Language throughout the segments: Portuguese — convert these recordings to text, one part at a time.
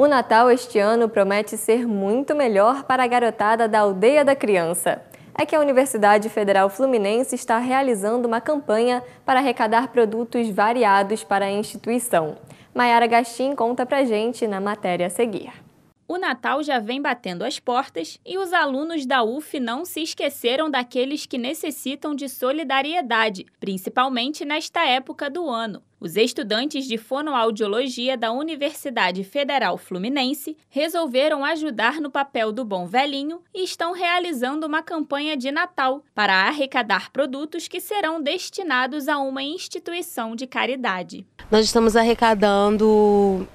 O Natal este ano promete ser muito melhor para a garotada da Aldeia da Criança. É que a Universidade Federal Fluminense está realizando uma campanha para arrecadar produtos variados para a instituição. Maiara Gastin conta pra gente na matéria a seguir o Natal já vem batendo as portas e os alunos da UF não se esqueceram daqueles que necessitam de solidariedade, principalmente nesta época do ano. Os estudantes de fonoaudiologia da Universidade Federal Fluminense resolveram ajudar no papel do Bom Velhinho e estão realizando uma campanha de Natal para arrecadar produtos que serão destinados a uma instituição de caridade. Nós estamos arrecadando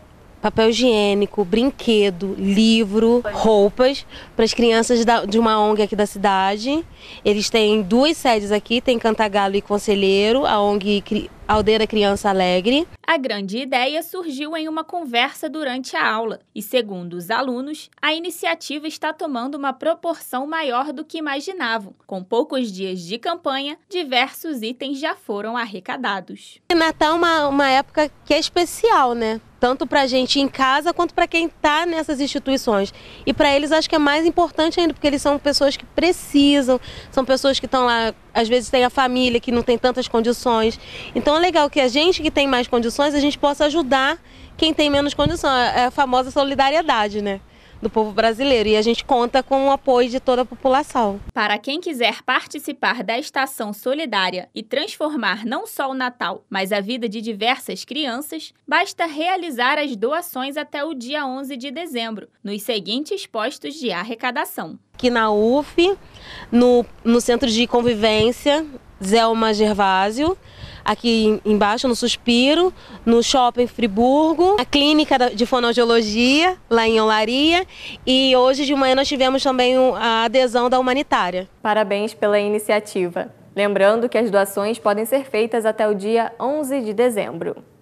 papel higiênico, brinquedo, livro, roupas para as crianças da, de uma ONG aqui da cidade. Eles têm duas sedes aqui, tem Cantagalo e Conselheiro, a ONG Cri Aldeira Criança Alegre. A grande ideia surgiu em uma conversa durante a aula e, segundo os alunos, a iniciativa está tomando uma proporção maior do que imaginavam. Com poucos dias de campanha, diversos itens já foram arrecadados. Natal é uma, uma época que é especial, né? tanto para a gente em casa quanto para quem está nessas instituições. E para eles acho que é mais importante ainda, porque eles são pessoas que precisam, são pessoas que estão lá, às vezes tem a família que não tem tantas condições. Então é legal que a gente que tem mais condições, a gente possa ajudar quem tem menos condições é, é a famosa solidariedade, né? do povo brasileiro. E a gente conta com o apoio de toda a população. Para quem quiser participar da Estação Solidária e transformar não só o Natal, mas a vida de diversas crianças, basta realizar as doações até o dia 11 de dezembro, nos seguintes postos de arrecadação. Aqui na UF, no, no Centro de Convivência, Zelma Gervásio, aqui embaixo no Suspiro, no Shopping Friburgo, a Clínica de Fonoaudiologia, lá em Olaria, e hoje de manhã nós tivemos também a adesão da Humanitária. Parabéns pela iniciativa. Lembrando que as doações podem ser feitas até o dia 11 de dezembro.